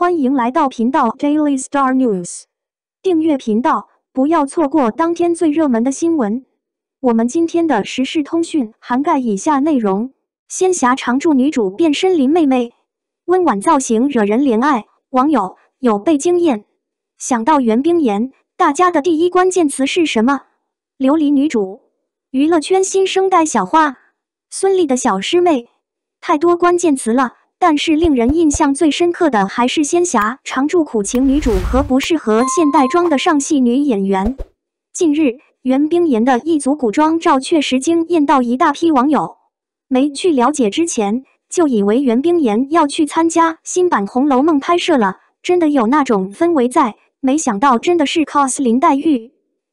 欢迎来到频道 Daily Star News，订阅频道，不要错过当天最热门的新闻。我们今天的时事通讯涵盖以下内容：仙侠常驻女主变身林妹妹，温婉造型惹人怜爱，网友有被惊艳。想到袁冰妍，大家的第一关键词是什么？琉璃女主，娱乐圈新生代小花，孙俪的小师妹，太多关键词了。但是令人印象最深刻的还是仙侠常驻苦情女主和不适合现代装的上戏女演员。近日，袁冰妍的一组古装照确实惊艳到一大批网友。没去了解之前，就以为袁冰妍要去参加新版《红楼梦》拍摄了，真的有那种氛围在。没想到真的是 cos 林黛玉。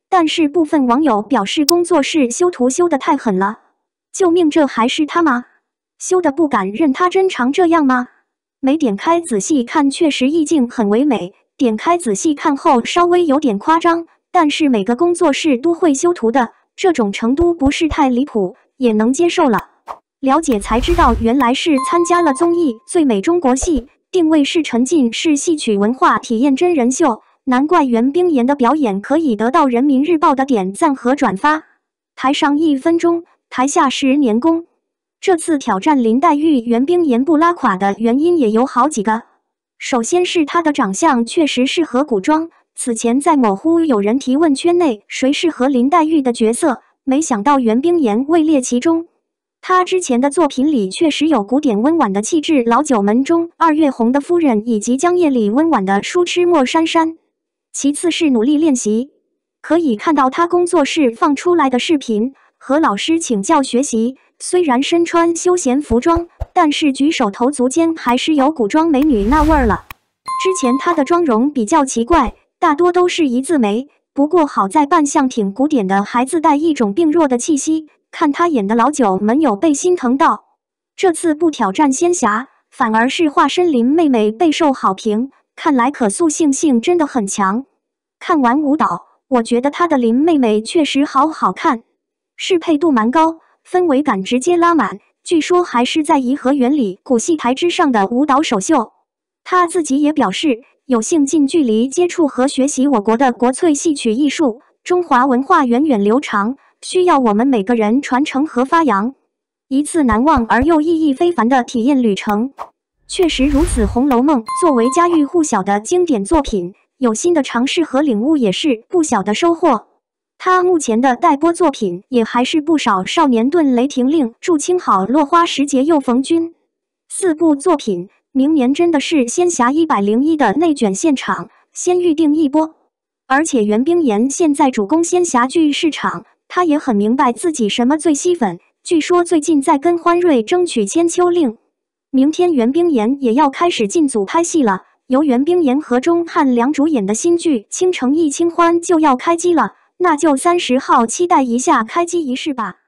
但是部分网友表示，工作室修图修得太狠了，救命，这还是她吗？修的不敢认他真，常这样吗？没点开仔细看，确实意境很唯美。点开仔细看后，稍微有点夸张，但是每个工作室都会修图的，这种程度不是太离谱，也能接受了。了解才知道，原来是参加了综艺《最美中国戏》，定位是沉浸式戏曲文化体验真人秀。难怪袁冰妍的表演可以得到《人民日报》的点赞和转发。台上一分钟，台下十年功。这次挑战林黛玉，袁冰妍不拉垮的原因也有好几个。首先是她的长相确实适合古装。此前在某乎有人提问圈内谁适合林黛玉的角色，没想到袁冰妍位列其中。她之前的作品里确实有古典温婉的气质，《老九门》中二月红的夫人，以及《江夜》里温婉的书痴莫珊珊。其次是努力练习，可以看到她工作室放出来的视频和老师请教学习。虽然身穿休闲服装，但是举手投足间还是有古装美女那味儿了。之前她的妆容比较奇怪，大多都是一字眉，不过好在扮相挺古典的，还自带一种病弱的气息。看她演的老九门，有被心疼到。这次不挑战仙侠，反而是化身林妹妹，备受好评。看来可塑性性真的很强。看完舞蹈，我觉得她的林妹妹确实好好看，适配度蛮高。氛围感直接拉满，据说还是在颐和园里古戏台之上的舞蹈首秀。他自己也表示，有幸近距离接触和学习我国的国粹戏曲艺术，中华文化源远流长，需要我们每个人传承和发扬。一次难忘而又意义非凡的体验旅程，确实如此。《红楼梦》作为家喻户晓的经典作品，有新的尝试和领悟也是不小的收获。他目前的待播作品也还是不少，《少年盾》《雷霆令》《祝卿好》《落花时节又逢君》四部作品。明年真的是仙侠一百零一的内卷现场，先预定一波。而且袁冰妍现在主攻仙侠剧市场，他也很明白自己什么最吸粉。据说最近在跟欢瑞争取《千秋令》。明天袁冰妍也要开始进组拍戏了，由袁冰妍和钟汉良主演的新剧《倾城易清欢》就要开机了。那就三十号，期待一下开机仪式吧。